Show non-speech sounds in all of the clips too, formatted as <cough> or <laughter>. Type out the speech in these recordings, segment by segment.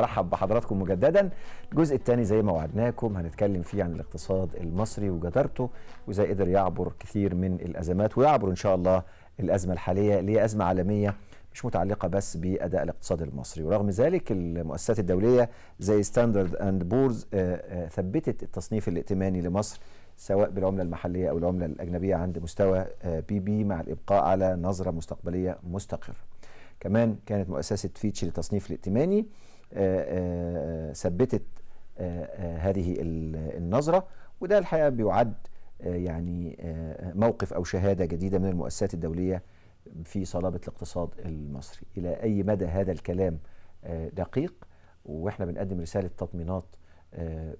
برحب بحضراتكم مجددا الجزء الثاني زي ما وعدناكم هنتكلم فيه عن الاقتصاد المصري وجدارته وازاي قدر يعبر كثير من الازمات ويعبر ان شاء الله الازمه الحاليه اللي هي ازمه عالميه مش متعلقه بس باداء الاقتصاد المصري ورغم ذلك المؤسسات الدوليه زي ستاندرد اند بورز ثبتت التصنيف الائتماني لمصر سواء بالعمله المحليه او العمله الاجنبيه عند مستوى آه، بي بي مع الابقاء على نظره مستقبليه مستقره كمان كانت مؤسسه فيتش للتصنيف الائتماني آه، آه، آه، ثبتت هذه النظرة وده الحقيقة بيعد يعني موقف أو شهادة جديدة من المؤسسات الدولية في صلابة الاقتصاد المصري إلى أي مدى هذا الكلام دقيق وإحنا بنقدم رسالة تطمينات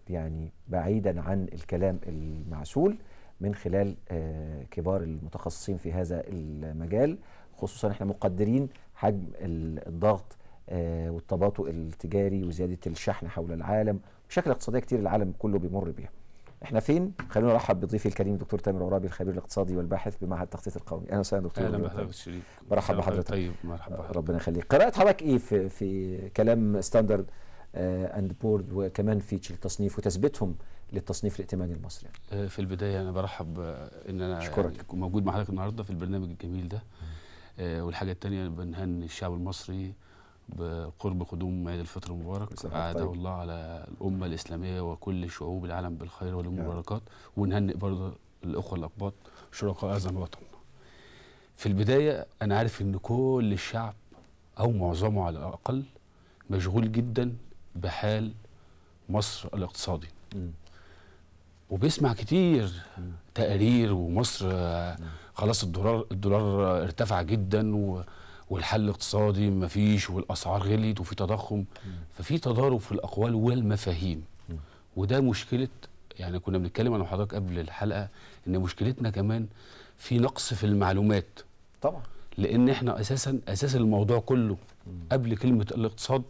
يعني بعيدا عن الكلام المعسول من خلال كبار المتخصصين في هذا المجال خصوصا احنا مقدرين حجم الضغط آه، والتباطؤ التجاري وزياده الشحن حول العالم مشاكل اقتصاديه كتير العالم كله بيمر بيها احنا فين خلونا نرحب بضيفي الكريم دكتور تامر عرابي الخبير الاقتصادي والباحث بمعهد التخطيط القومي اهلا وسهلا دكتور اهلا وسهلا بحضرتك طيب مرحبا بحضرتك آه، ربنا يخليك قراءه حضرتك ايه في, في كلام ستاندرد اند آه، بورد وكمان فيتش التصنيف وتثبيتهم للتصنيف الائتماني المصري في البدايه انا برحب ان انا أشكرك. يعني موجود مع حضرتك النهارده في البرنامج الجميل ده والحاجه الثانيه بنهني الشعب المصري بقرب قدوم عيد الفطر المبارك أعاده طيب. الله على الأمة الإسلامية وكل شعوب العالم بالخير والمباركات ونهنئ برضه الأخوة الأقباط شركاء أعظم الوطن في البداية أنا عارف إن كل الشعب أو معظمه على الأقل مشغول جدا بحال مصر الاقتصادي وبيسمع كتير تقارير ومصر خلاص الدولار الدولار ارتفع جدا و والحل الاقتصادي مفيش والاسعار غليت وفي تضخم ففي تضارب في الاقوال والمفاهيم وده مشكله يعني كنا بنتكلم انا وحضرتك قبل الحلقه ان مشكلتنا كمان في نقص في المعلومات طبعا لان احنا اساسا اساس الموضوع كله قبل كلمه الاقتصاد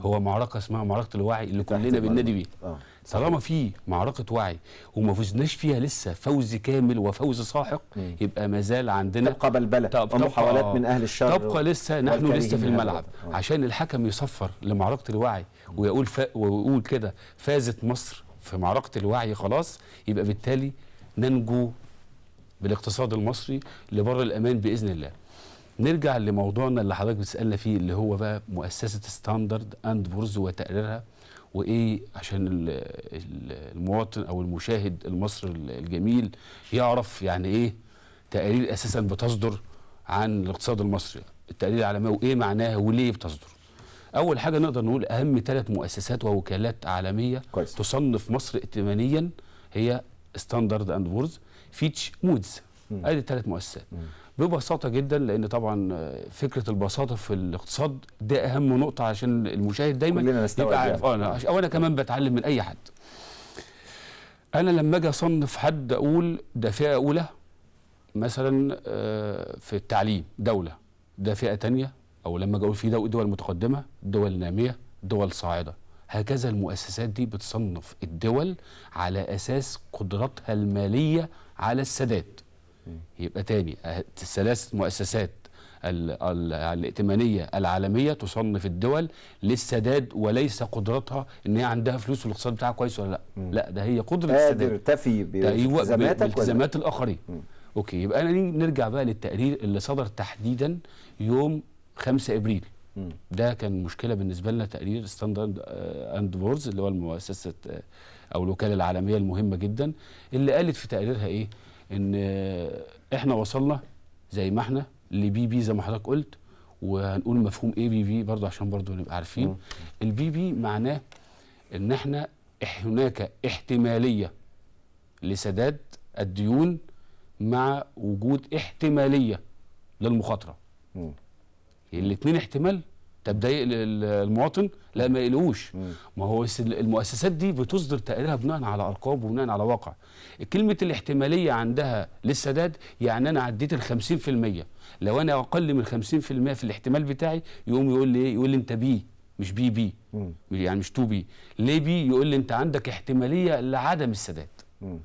هو معركه اسمها معركه الوعي اللي كلنا بننادي بيه آه. طالما في معركه وعي وما فزناش فيها لسه فوز كامل وفوز ساحق يبقى ما زال عندنا تبقى بلبله تبقى محاولات من اهل الشر تبقى لسه نحن لسه في الملعب آه. عشان الحكم يصفر لمعركه الوعي ويقول ف... ويقول كده فازت مصر في معركه الوعي خلاص يبقى بالتالي ننجو بالاقتصاد المصري لبر الامان باذن الله. نرجع لموضوعنا اللي حضرتك بتسالنا فيه اللي هو بقى مؤسسه ستاندرد اند بورز وتقريرها وايه عشان المواطن او المشاهد المصري الجميل يعرف يعني ايه تقارير اساسا بتصدر عن الاقتصاد المصري التقارير العالميه وايه معناها وليه بتصدر اول حاجه نقدر نقول اهم ثلاث مؤسسات ووكالات عالميه كويس. تصنف مصر ائتمانيا هي ستاندرد اند بورز فيتش مودز ادي ثلاث مؤسسات مم. ببساطه جدا لان طبعا فكره البساطه في الاقتصاد ده اهم نقطه عشان المشاهد دايما يبقى يعني. عارف انا او انا كمان بتعلم من اي حد انا لما اجي اصنف حد اقول ده فئه اولى مثلا آه، في التعليم دوله ده فئه ثانيه او لما اجي اقول في دول متقدمه دول ناميه دول صاعده هكذا المؤسسات دي بتصنف الدول على اساس قدرتها الماليه على السداد يبقى تاني ثلاث مؤسسات الائتمانيه العالميه تصنف الدول للسداد وليس قدرتها ان هي عندها فلوس والاقتصاد بتاعها كويس ولا لا مم. لا ده هي قدره السداد قادر تفي بالتزامات الاخرين مم. اوكي يبقى أنا نرجع بقى للتقرير اللي صدر تحديدا يوم 5 ابريل مم. ده كان مشكله بالنسبه لنا تقرير ستاندرد اند بورز اللي هو المؤسسه آه، او الوكاله العالميه المهمه جدا اللي قالت في تقريرها ايه ان احنا وصلنا زي ما احنا لبي بي زي ما حضرتك قلت وهنقول مفهوم ايه بي بي برضه عشان برضه نبقى عارفين البي بي معناه ان احنا هناك احتماليه لسداد الديون مع وجود احتماليه للمخاطره الاثنين احتمال طب ده يقلق المواطن؟ لا ما يقلقوش ما هو المؤسسات دي بتصدر تقريرها بناء على ارقام وبناء على واقع. كلمه الاحتماليه عندها للسداد يعني انا عديت ال 50% لو انا اقل من 50% في الاحتمال بتاعي يقوم يقول لي ايه؟ يقول لي انت بي مش بي بي مم. يعني مش تو بي ليه بي؟ يقول لي انت عندك احتماليه لعدم السداد.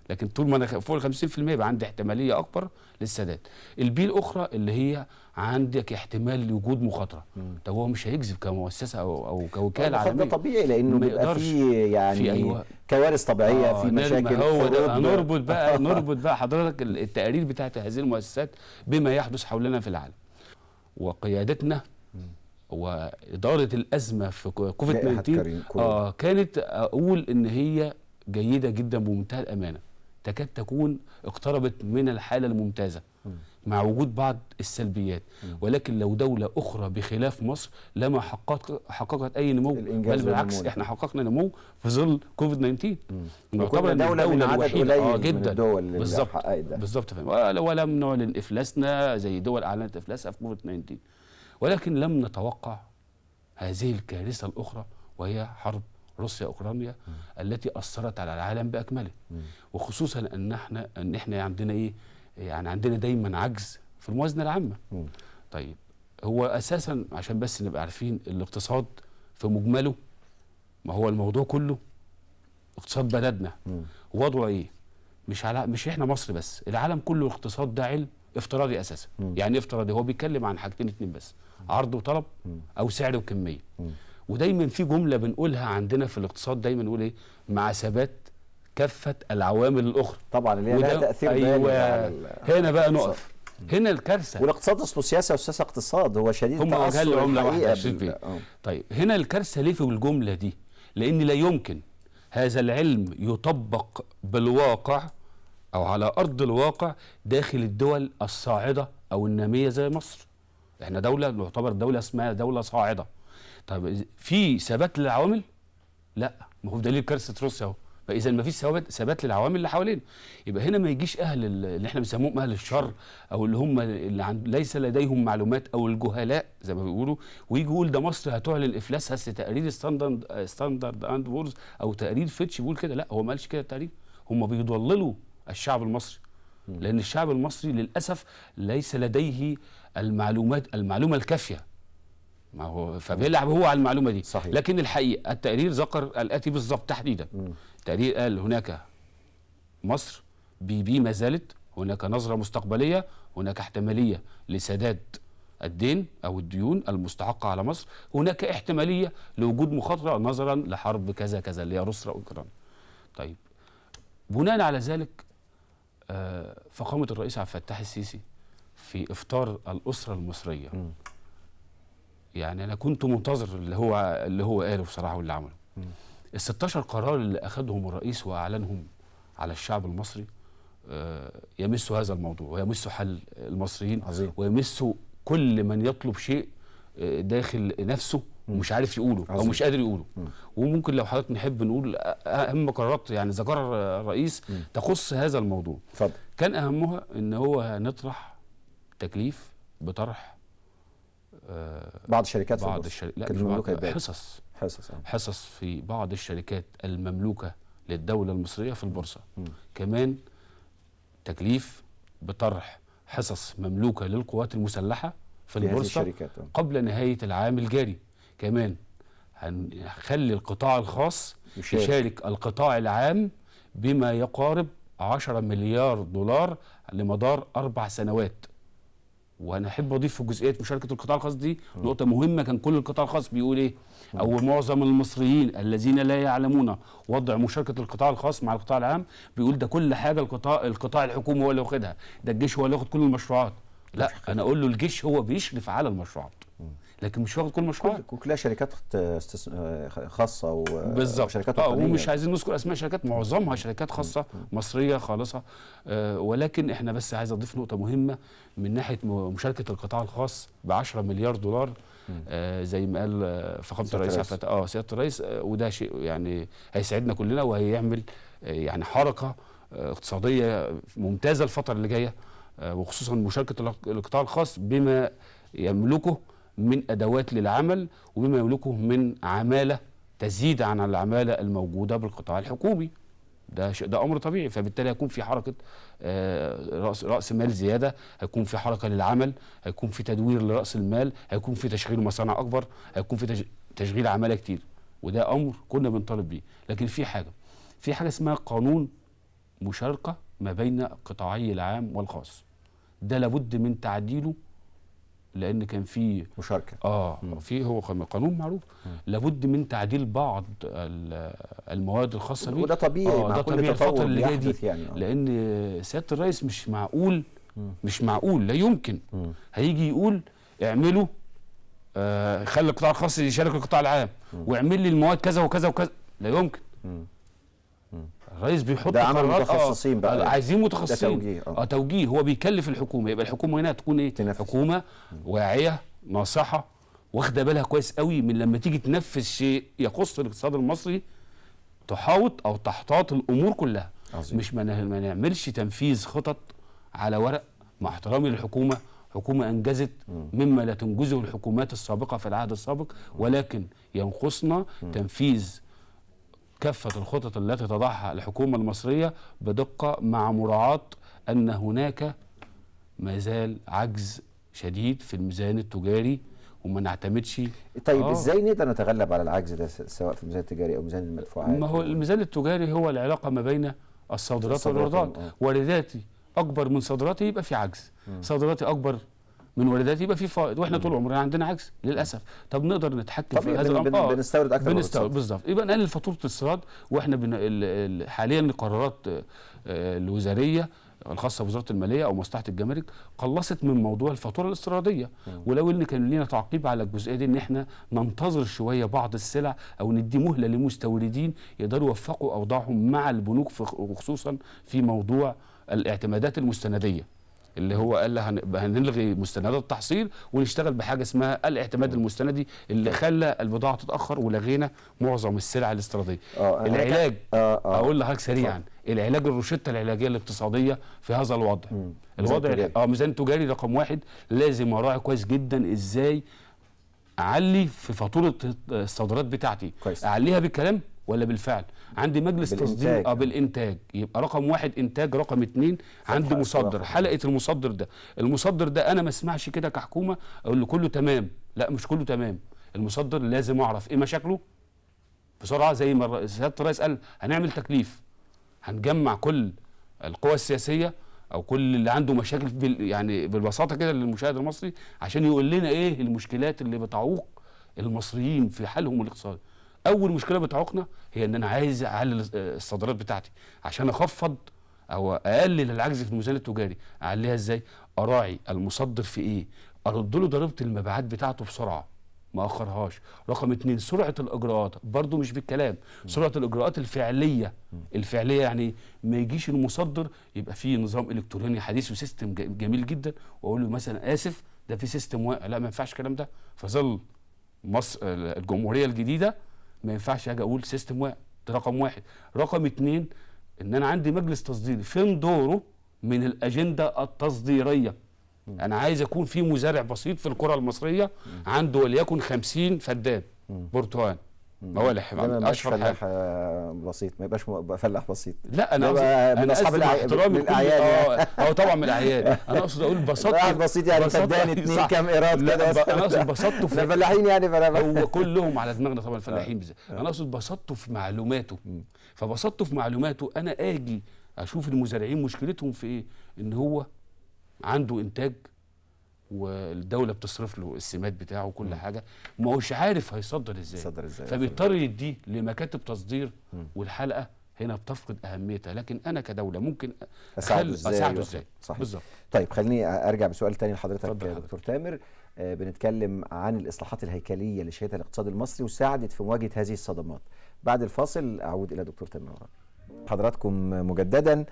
لكن طول ما انا فوق ال 50% يبقى عندي احتماليه اكبر للسداد. البي الاخرى اللي هي عندك احتمال لوجود مخاطره. طب هو مش هيكذب كمؤسسه او او كوكاله عالميه ده طبيعي لانه بيبقى في يعني في أيوة. كوارث طبيعيه آه في مشاكل هو ده نربط بقى <laughs> نربط بقى حضرتك التقارير بتاعت هذه المؤسسات بما يحدث حولنا في العالم. وقيادتنا واداره الازمه في كوفيد 19 آه كانت اقول ان هي جيده جدا بمنتهى الامانه تكاد تكون اقتربت من الحاله الممتازه مع وجود بعض السلبيات ولكن لو دوله اخرى بخلاف مصر لما حققت حققت اي نمو بل بالعكس ونمو. احنا حققنا نمو في ظل كوفيد 19 يعتبر دوله من عدد قليل آه جدا بالظبط بالظبط ولم نعلن افلاسنا زي دول اعلنت افلاسها في كوفيد 19 ولكن لم نتوقع هذه الكارثه الاخرى وهي حرب روسيا اوكرانيا التي اثرت على العالم باكمله وخصوصا ان احنا ان احنا عندنا ايه يعني عندنا دايما عجز في الموازنه العامه طيب هو اساسا عشان بس نبقى عارفين الاقتصاد في مجمله ما هو الموضوع كله اقتصاد بلدنا وضعه ايه مش على مش احنا مصر بس العالم كله اقتصاد ده علم افتراضي اساسا يعني افتراضي هو بيتكلم عن حاجتين اتنين بس عرض وطلب او سعر وكميه ودايما في جمله بنقولها عندنا في الاقتصاد دايما نقول ايه مع ثبات كافه العوامل الاخرى طبعا اللي لها تاثير ايوه هنا بقى نقف هنا الكارثه والاقتصاد اصله سياسه والسياسه اقتصاد هو شديد هم اجل عمله واحده آه. طيب هنا الكارثه ليه في الجمله دي لان لا يمكن هذا العلم يطبق بالواقع او على ارض الواقع داخل الدول الصاعده او الناميه زي مصر احنا دوله نعتبر دوله اسمها دوله صاعده طب في ثبات للعوامل؟ لا ما هو في دليل كارثه روسيا اهو فاذا ما فيش ثبات للعوامل اللي حوالينا يبقى هنا ما يجيش اهل اللي احنا بنسموهم اهل الشر او اللي هم اللي ليس لديهم معلومات او الجهلاء زي ما بيقولوا ويجي يقول ده مصر هتعلن افلاسها اصل تقرير ستاندرد ستاندرد اند وورز او تقرير فيتش بيقول كده لا هو ما قالش كده التقرير هم بيضللوا الشعب المصري لان الشعب المصري للاسف ليس لديه المعلومات المعلومه الكافيه ما هو فبيلعب هو على المعلومه دي صحيح. لكن الحقيقه التقرير ذكر الاتي بالظبط تحديدا التقرير قال هناك مصر بي بي ما زالت هناك نظره مستقبليه هناك احتماليه لسداد الدين او الديون المستحقه على مصر هناك احتماليه لوجود مخاطره نظرا لحرب كذا كذا اللي هي روسيا واوكرانيا طيب بناء على ذلك آه، فقامت الرئيس عبد الفتاح السيسي في افطار الاسره المصريه م. يعني انا كنت منتظر اللي هو اللي هو قاله بصراحه واللي عمله ال 16 قرار اللي اخذهم الرئيس واعلنهم على الشعب المصري آه، يمس هذا الموضوع ويمس حل المصريين عظيم. ويمس كل من يطلب شيء آه، داخل نفسه ومش عارف يقوله عظيم. او مش قادر يقوله م. وممكن لو حضرتك نحب نقول آه، اهم قرارات يعني ذكرها الرئيس م. تخص هذا الموضوع فضل. كان اهمها ان هو نطرح تكليف بطرح آه، بعض الشركات بعض الشركات المملوكه حصص حصص آه. حصص في بعض الشركات المملوكه للدوله المصريه في البورصه كمان تكليف بطرح حصص مملوكه للقوات المسلحه في البورصه آه. قبل نهايه العام الجاري كمان هنخلي القطاع الخاص يشارك. يشارك القطاع العام بما يقارب 10 مليار دولار لمدار اربع سنوات وانا احب اضيف في جزئيه مشاركه القطاع الخاص دي نقطه مهمه كان كل القطاع الخاص بيقول ايه او معظم المصريين الذين لا يعلمون وضع مشاركه القطاع الخاص مع القطاع العام بيقول ده كل حاجه القطاع القطاع الحكومي هو اللي واخدها ده الجيش هو اللي واخد كل المشروعات لا انا اقول له الجيش هو بيشرف على المشروعات لكن مش واخد كل مشروع كلها شركات آه، خاصه وشركات اه ومش عايزين نذكر اسماء شركات معظمها شركات خاصه مصريه خالصه آه ولكن احنا بس عايز اضيف نقطه مهمه من ناحيه مشاركه القطاع الخاص ب 10 مليار دولار آه زي ما قال آه، فخامه الرئيس اه سياده الرئيس آه وده شيء يعني هيساعدنا كلنا وهيعمل آه يعني حركه آه، اقتصاديه ممتازه الفتره اللي جايه وخصوصا مشاركه القطاع الخاص بما يملكه من أدوات للعمل وبما يملكه من عمالة تزيد عن العمالة الموجودة بالقطاع الحكومي ده ده امر طبيعي فبالتالي هيكون في حركه آه، راس راس مال زياده هيكون في حركه للعمل هيكون في تدوير لراس المال هيكون في تشغيل مصانع اكبر هيكون في تشغيل عماله كتير وده امر كنا بنطالب بيه لكن في حاجه في حاجه اسمها قانون مشاركه ما بين القطاعي العام والخاص ده لابد من تعديله لان كان في مشاركه اه في هو قانون معروف م. لابد من تعديل بعض المواد الخاصه بيه وده طبيعي آه مع ده كل طبيعي الفتره اللي جايه دي يعني آه. لان سياده الرئيس مش معقول م. مش معقول لا يمكن م. هيجي يقول اعملوا آه خلي القطاع الخاص يشارك القطاع العام واعمل لي المواد كذا وكذا وكذا لا يمكن م. الرئيس بيحط ده عمل متخصصين آه، بقى آه عايزين متخصصين توجيه آه. اه توجيه هو بيكلف الحكومه يبقى الحكومه هنا تكون ايه تنفس. حكومه واعيه ناصحه واخده بالها كويس قوي من لما تيجي تنفذ شيء يخص الاقتصاد المصري تحاوط او تحتاط الامور كلها عظيم. مش ما نعملش تنفيذ خطط على ورق مع احترامي للحكومه حكومه انجزت مما لا تنجزه الحكومات السابقه في العهد السابق ولكن ينقصنا تنفيذ كافة الخطط التي تضعها الحكومة المصرية بدقة مع مراعاة أن هناك ما زال عجز شديد في الميزان التجاري وما نعتمدش طيب آه. ازاي نقدر نتغلب على العجز ده سواء في الميزان التجاري او ميزان المدفوعات ما هو الميزان التجاري هو العلاقه ما بين الصادرات والايرادات وارداتي اكبر من صادراتي يبقى في عجز صادراتي اكبر من واردات يبقى في فائض واحنا طول عمرنا عندنا عجز للاسف طب نقدر نتحكم في هذا الامر آه بنستورد اكتر بنستورد بالظبط يبقى نقلل فاتوره الاستيراد واحنا بن... حاليا القرارات آه، آه، الوزاريه الخاصه بوزاره الماليه او مصلحه الجمارك قلصت من موضوع الفاتوره الاستيراديه ولو ان كان لينا تعقيب على الجزئيه دي ان احنا ننتظر شويه بعض السلع او ندي مهله للمستوردين يقدروا يوفقوا اوضاعهم مع البنوك وخصوصا في موضوع الاعتمادات المستنديه اللي هو قال هنبقى هنلغي مستندات التحصيل ونشتغل بحاجه اسمها الاعتماد المستندي اللي خلى البضاعه تتاخر ولغينا معظم السلع الاستيراديه آه، آه، يعني العلاج آه آه اقول لحضرتك سريعا العلاج الروشته العلاجيه الاقتصاديه في هذا الوضع مم. الوضع اه ميزان تجاري رقم واحد لازم اراعي كويس جدا ازاي اعلي في فاتوره آه، الصادرات بتاعتي كويس. اعليها بالكلام ولا بالفعل عندي مجلس تصدير اه بالانتاج يبقى رقم واحد انتاج رقم اتنين عندي مصدر حلقه المصدر ده المصدر ده انا ما اسمعش كده كحكومه اقول له كله تمام لا مش كله تمام المصدر لازم اعرف ايه مشاكله بسرعه زي ما سياده الرئيس قال هنعمل تكليف هنجمع كل القوى السياسيه او كل اللي عنده مشاكل بال يعني بالبساطه كده للمشاهد المصري عشان يقول لنا ايه المشكلات اللي بتعوق المصريين في حالهم الاقتصادي اول مشكله بتعوقنا هي ان انا عايز اعلي الصادرات بتاعتي عشان اخفض او اقلل العجز في الميزان التجاري اعليها ازاي اراعي المصدر في ايه ارد له ضريبه المبيعات بتاعته بسرعه ما اخرهاش رقم اتنين سرعه الاجراءات برضو مش بالكلام سرعه الاجراءات الفعليه الفعليه يعني ما يجيش المصدر يبقى فيه نظام الكتروني حديث وسيستم جميل جدا واقول له مثلا اسف ده في سيستم واقع لا ما ينفعش الكلام ده فظل مصر الجمهوريه الجديده ما ينفعش اجي اقول سيستم واحد رقم واحد رقم اتنين ان انا عندي مجلس تصديري فين دوره من الاجنده التصديريه م. انا عايز اكون في مزارع بسيط في الكره المصريه عنده وليكن خمسين فدان برتقال ما هو اشهر فلاح آه، بسيط ما يبقاش فلاح بسيط لا انا اقصد من اصحاب من الاعياد يعني. اه, آه، طبعا من الاعياد <laughs> انا اقصد اقول بسطته واحد بسيط يعني فدان <laughs> اثنين كام ايراد كده انا اقصد بسطته في الفلاحين <laughs> يعني هو كلهم على دماغنا طبعا الفلاحين آه. بالذات انا اقصد بسطته في معلوماته فبسطته في معلوماته انا اجي اشوف المزارعين مشكلتهم في ايه ان هو عنده انتاج والدوله بتصرف له السمات بتاعه وكل م. حاجه ما هوش عارف هيصدر ازاي يصدر ازاي فبيضطر يديه لمكاتب تصدير م. والحلقه هنا بتفقد اهميتها لكن انا كدوله ممكن اساعده ازاي اساعده ازاي بالظبط طيب خليني ارجع بسؤال تاني لحضرتك دكتور تامر آه بنتكلم عن الاصلاحات الهيكليه اللي شهدها الاقتصاد المصري وساعدت في مواجهه هذه الصدمات بعد الفاصل اعود الى دكتور تامر حضراتكم مجددا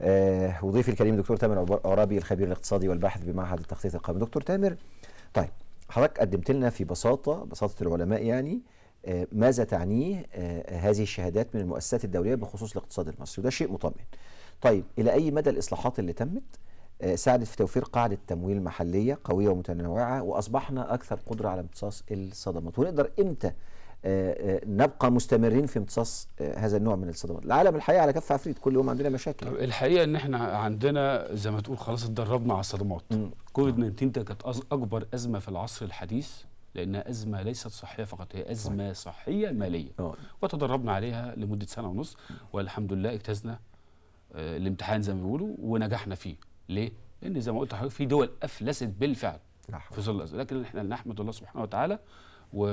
آه، وضيفي الكريم دكتور تامر عرابي الخبير الاقتصادي والباحث بمعهد التخطيط القومي دكتور تامر طيب حضرتك قدمت لنا في بساطه بساطه العلماء يعني آه، ماذا تعنيه آه، هذه الشهادات من المؤسسات الدوليه بخصوص الاقتصاد المصري وده شيء مطمئن طيب الى اي مدى الاصلاحات اللي تمت ساعدت في توفير قاعدة تمويل محلية قوية ومتنوعة وأصبحنا أكثر قدرة على امتصاص الصدمات ونقدر إمتى نبقى مستمرين في امتصاص آه، هذا النوع من الصدمات العالم الحقيقه على كف عفريت كل يوم عندنا مشاكل الحقيقه ان احنا عندنا زي ما تقول خلاص اتدربنا على الصدمات كوفيد 19 كانت اكبر ازمه في العصر الحديث لانها ازمه ليست صحيه فقط هي ازمه صحيه ماليه آه. وتدربنا عليها لمده سنه ونص والحمد لله اجتزنا آه، الامتحان زي ما بيقولوا ونجحنا فيه ليه لان زي ما قلت لحضرتك في دول افلست بالفعل في ظل لكن احنا نحمد الله سبحانه وتعالى و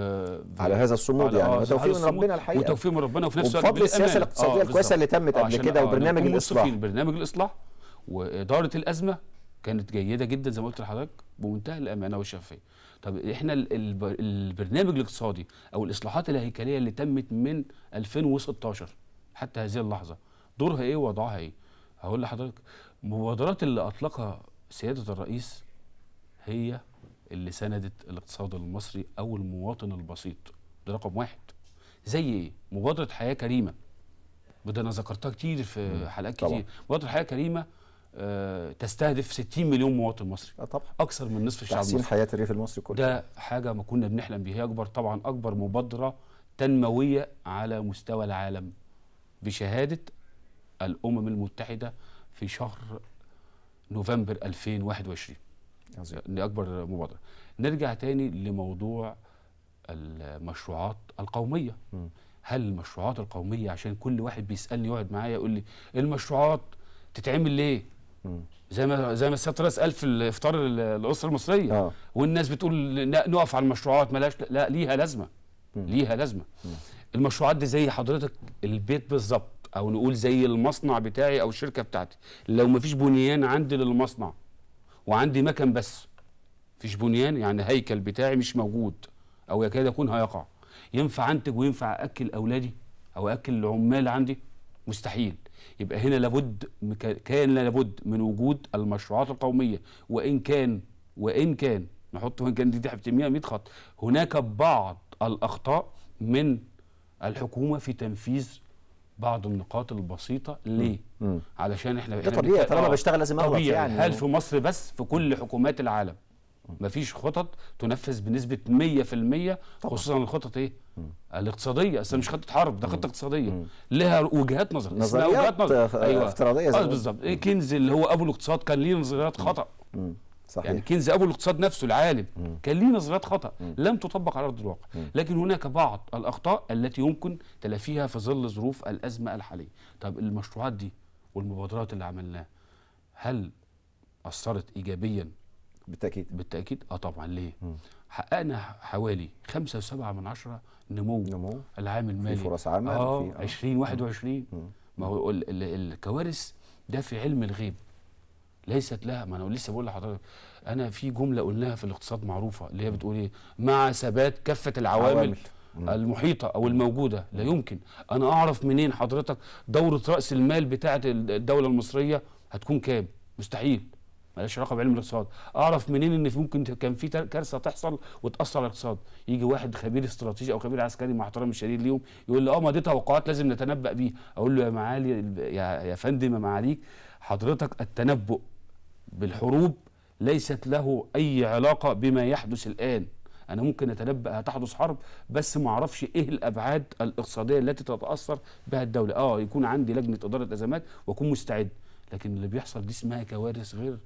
على هذا الصمود يعني آه توفيق من ربنا الحقيقه وتوفيق من ربنا وفي نفس الوقت بفضل السياسه الاقتصاديه آه الكويسه اللي تمت قبل كده آه، وبرنامج الاصلاح برنامج الاصلاح واداره الازمه كانت جيده جدا زي ما قلت لحضرتك بمنتهى الامانه والشفافيه طب احنا البرنامج الاقتصادي او الاصلاحات الهيكليه اللي تمت من 2016 حتى هذه اللحظه دورها ايه ووضعها ايه هقول لحضرتك المبادرات اللي اطلقها سياده الرئيس هي اللي سندت الاقتصاد المصري او المواطن البسيط ده رقم واحد زي ايه مبادره حياه كريمه وده انا ذكرتها كتير في حلقات كتير طبعا. مبادره حياه كريمه آه تستهدف 60 مليون مواطن مصري اه طبعا اكثر من نصف الشعب المصري حياه الريف المصري كله ده حاجه ما كنا بنحلم بيها اكبر طبعا اكبر مبادره تنمويه على مستوى العالم بشهاده الامم المتحده في شهر نوفمبر 2021 عظيم لاكبر آه، مبادره نرجع تاني لموضوع المشروعات القوميه م. هل المشروعات القوميه عشان كل واحد بيسالني يقعد معايا يقول لي المشروعات تتعمل ليه زي ما زي ما السيادة قال في الافطار الاسره المصريه آه. والناس بتقول نقف على المشروعات ملاش لا ليها لازمه م. ليها لازمه م. المشروعات دي زي حضرتك البيت بالظبط او نقول زي المصنع بتاعي او الشركه بتاعتي لو مفيش بنيان عندي للمصنع وعندي مكن بس فيش بنيان يعني هيكل بتاعي مش موجود او يكاد يكون هيقع ينفع انتج وينفع اكل اولادي او اكل العمال عندي مستحيل يبقى هنا لابد كان لابد من وجود المشروعات القوميه وان كان وان كان نحط وان كان دي تحت 100 خط هناك بعض الاخطاء من الحكومه في تنفيذ بعض النقاط البسيطه ليه؟ مم. علشان احنا ده طبيعي طالما آه، بشتغل لازم اغلط يعني هل في مصر بس في كل حكومات العالم مفيش خطط تنفذ بنسبه 100% خصوصا الخطط ايه؟ مم. الاقتصاديه اصل مش خطه حرب ده خطه اقتصاديه لها وجهات نظر نظريات وجهات نظر آه، ايوه افتراضيه آه، بالظبط إيه كنز اللي هو ابو الاقتصاد كان ليه نظريات خطا مم. صحيح. يعني كينز ابو الاقتصاد نفسه العالم مم. كان ليه نظريات خطا مم. لم تطبق على ارض الواقع مم. لكن هناك بعض الاخطاء التي يمكن تلافيها في ظل ظروف الازمه الحاليه طب المشروعات دي والمبادرات اللي عملناها هل اثرت ايجابيا بالتاكيد بالتاكيد اه طبعا ليه مم. حققنا حوالي 5.7 من عشرة نمو نمو العام المالي في فرص عمل اه في 2021 آه. ما هو الكوارث ده في علم الغيب ليست لها ما انا لسه بقول لحضرتك انا في جمله قلناها في الاقتصاد معروفه اللي هي بتقول ايه مع ثبات كافه العوامل عوامل. المحيطه او الموجوده لا يمكن انا اعرف منين حضرتك دوره راس المال بتاعه الدوله المصريه هتكون كام مستحيل مالهاش علاقه بعلم الاقتصاد اعرف منين ان ممكن كان في كارثه تحصل وتاثر على الاقتصاد يجي واحد خبير استراتيجي او خبير عسكري مع احترامي الشديد ليهم يقول لي اه ما دي توقعات لازم نتنبأ بيها اقول له يا معالي يا, يا فندم يا معاليك حضرتك التنبؤ بالحروب ليست له أي علاقة بما يحدث الآن أنا ممكن أتنبأ هتحدث حرب بس ما أعرفش إيه الأبعاد الاقتصادية التي تتأثر بها الدولة آه يكون عندي لجنة إدارة أزمات وأكون مستعد لكن اللي بيحصل دي اسمها كوارث غير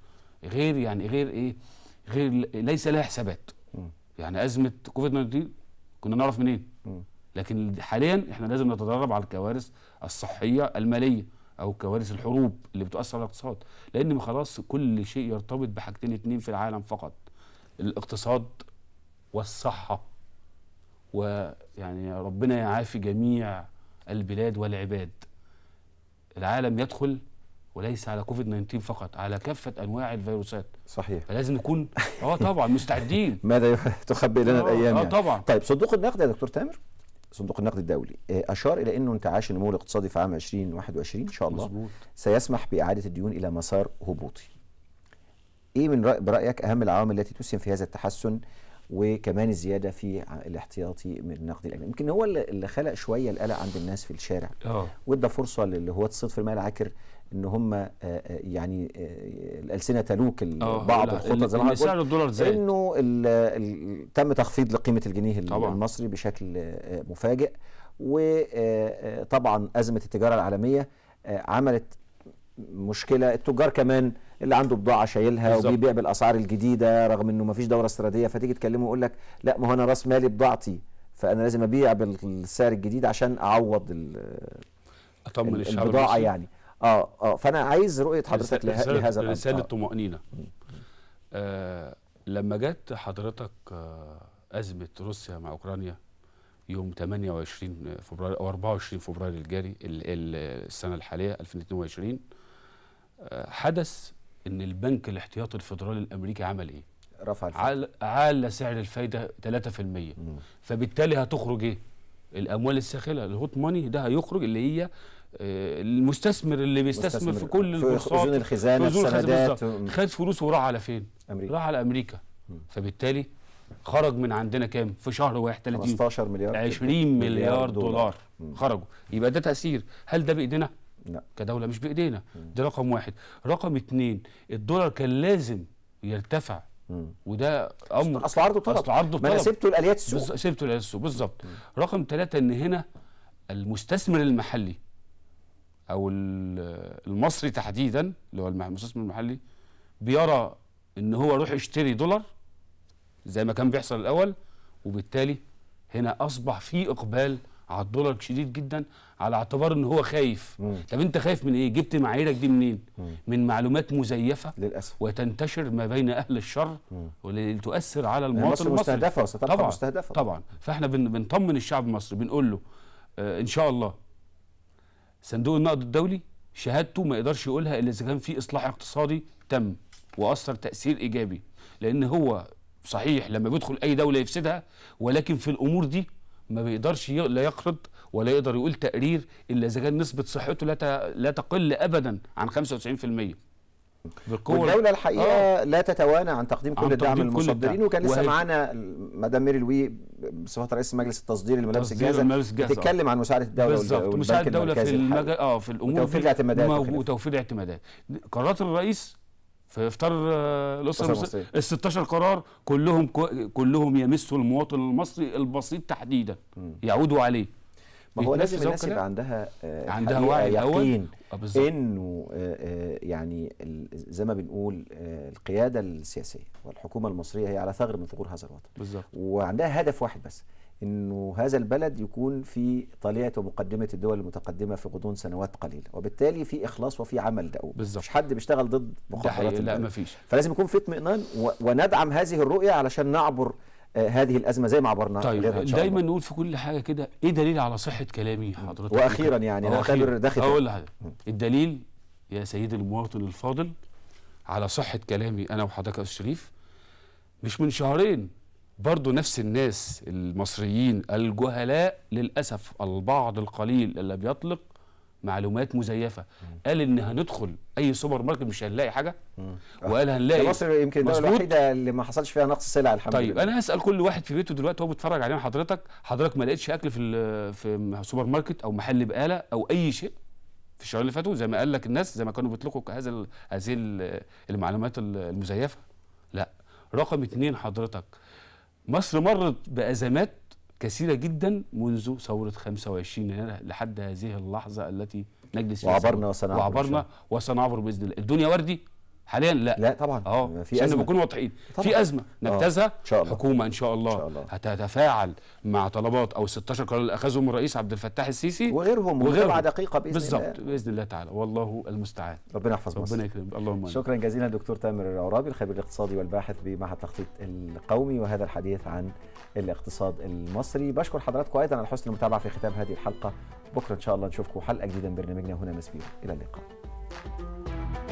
غير يعني غير إيه غير ليس لها حسابات يعني أزمة كوفيد 19 كنا نعرف منين لكن حاليا احنا لازم نتدرب على الكوارث الصحية المالية او كوارث الحروب اللي بتؤثر على الاقتصاد لان خلاص كل شيء يرتبط بحاجتين اتنين في العالم فقط الاقتصاد والصحه ويعني ربنا يعافي جميع البلاد والعباد العالم يدخل وليس على كوفيد 19 فقط على كافه انواع الفيروسات صحيح فلازم نكون اه طبعا مستعدين <laughs> ماذا تخبي لنا آه، الايام آه يعني؟ طبعا طيب صندوق النقد يا دكتور تامر صندوق النقد الدولي آه، اشار الى انه انتعاش النمو الاقتصادي في عام 2021 ان شاء الله مزبوط. سيسمح باعاده الديون الى مسار هبوطي ايه من رأي برايك اهم العوامل التي تسهم في هذا التحسن وكمان الزياده في الاحتياطي من النقد الاجنبي يمكن هو اللي خلق شويه القلق عند الناس في الشارع اه وادى فرصه للي هو الصيد في الماء العاكر ان هم آه، آه، يعني آه، الالسنه تلوك بعض الخطط زي ما سعر الدولار زاد انه تم تخفيض لقيمه الجنيه طبعا. المصري بشكل مفاجئ وطبعا ازمه التجاره العالميه عملت مشكله التجار كمان اللي عنده بضاعه شايلها وبيبيع بالاسعار الجديده رغم انه ما فيش دوره استيراديه فتيجي تكلمه يقول لك لا ما هو انا راس مالي بضاعتي فانا لازم ابيع بالسعر الجديد عشان اعوض اطمن الشعب البضاعه يعني اه اه فانا عايز رؤيه حضرتك لهذا الامر رساله طمانينه آه لما جت حضرتك آه ازمه روسيا مع اوكرانيا يوم 28 فبراير او 24 فبراير الجاري السنه الحاليه 2022 آه حدث ان البنك الاحتياطي الفدرالي الامريكي عمل ايه؟ رفع الفائده عال سعر الفايده 3% مم. فبالتالي هتخرج ايه؟ الاموال الساخنه الهوت ماني ده هيخرج اللي هي المستثمر اللي بيستثمر في كل البورصات في اذون الخزانه في السندات و... خد فلوس وراح على فين؟ أمريكا. راح على امريكا م. فبالتالي خرج من عندنا كام في شهر واحد 30 15 مليار 20 مليار, دولار, دولار. خرجوا يبقى ده تاثير هل ده بايدينا؟ لا كدوله مش بايدينا ده رقم واحد رقم اتنين الدولار كان لازم يرتفع وده امر اصل عرضه طلب اصل عرضه طلب ما انا سبته لاليات السوق سبته لاليات السوق بالظبط رقم ثلاثه ان هنا المستثمر المحلي او المصري تحديدا اللي هو المستثمر المحلي بيرى ان هو يروح يشتري دولار زي ما كان بيحصل الاول وبالتالي هنا اصبح في اقبال على الدولار شديد جدا على اعتبار ان هو خايف مم. طب انت خايف من ايه جبت معاييرك دي منين مم. من معلومات مزيفه للاسف وتنتشر ما بين اهل الشر وتؤثر على المواطن المصري مستهدفه طبعا مستهدفه طبعا فاحنا بنطمن الشعب المصري بنقول له آه ان شاء الله صندوق النقد الدولي شهادته ما يقدرش يقولها الا اذا كان في اصلاح اقتصادي تم واثر تاثير ايجابي لان هو صحيح لما بيدخل اي دوله يفسدها ولكن في الامور دي ما بيقدرش لا يقرض ولا يقدر يقول تقرير الا اذا كان نسبه صحته لا لا تقل ابدا عن 95% بالقوة والدولة الحقيقة آه. لا تتوانى عن تقديم كل عن الدعم للمصدرين وكان لسه معانا مدام ميري لوي بصفه رئيس مجلس التصدير لملابس الجاهزه بتتكلم عن مساعده الدوله بالظبط مساعده الدوله في المجال اه في الامور وتوفير الاعتمادات وتوفير الاعتمادات قرارات الرئيس في افطار آه، الاسره ال 16 قرار كلهم كلهم يمسوا المواطن المصري البسيط تحديدا يعودوا عليه ما هو لازم الناس يبقى عندها آه، عندها وعي يقين آه، انه آه، يعني زي ما بنقول القياده السياسيه والحكومه المصريه هي على ثغر من ثغور هذا الوطن بالظبط وعندها هدف واحد بس انه هذا البلد يكون في طليعه ومقدمه الدول المتقدمه في غضون سنوات قليله وبالتالي في اخلاص وفي عمل دؤوب مش حد بيشتغل ضد مخدرات لا مفيش فلازم يكون في اطمئنان وندعم هذه الرؤيه علشان نعبر آه، هذه الازمه زي ما عبرنا طيب دايما نقول في كل حاجه كده ايه دليل على صحه كلامي حضرتك واخيرا يعني انا اعتبر داخل اقول لحضرتك الدليل يا سيدي المواطن الفاضل على صحه كلامي انا وحضرتك يا شريف مش من شهرين برضه نفس الناس المصريين الجهلاء للاسف البعض القليل اللي بيطلق معلومات مزيفه قال ان هندخل اي سوبر ماركت مش هنلاقي حاجه وقال هنلاقي مصر يمكن الدوله الوحيده اللي ما حصلش فيها نقص سلع الحمد طيب، لله طيب انا هسال كل واحد في بيته دلوقتي وهو بيتفرج علينا حضرتك حضرتك ما لقيتش اكل في في سوبر ماركت او محل بقاله او اي شيء في الشهر اللي فاتوا زي ما قال لك الناس زي ما كانوا بيطلقوا هذا هذه المعلومات المزيفه لا رقم اثنين حضرتك مصر مرت بازمات كثيرة جدا منذ ثورة 25 يناير لحد هذه اللحظة التي نجلس فيها وعبرنا وسنعبر وعبرنا وسنعبر بإذن الله الدنيا وردي حاليا لا لا طبعا اه في ازمه نكون واضحين في ازمه آه، نبتزها حكومه ان شاء الله, إن شاء الله. هتتفاعل مع طلبات او 16 قرار اللي اخذهم الرئيس عبد الفتاح السيسي وغيرهم وغيرهم دقيقه باذن بالزبط. الله بالظبط باذن الله تعالى والله المستعان ربنا يحفظ ربنا يكرمك اللهم شكرا جزيلا دكتور تامر العرابي الخبير الاقتصادي والباحث بمعهد التخطيط القومي وهذا الحديث عن الاقتصاد المصري بشكر حضراتكم ايضا على حسن المتابعه في ختام هذه الحلقه بكره ان شاء الله نشوفكم حلقه جديده من برنامجنا هنا مسبيو الى اللقاء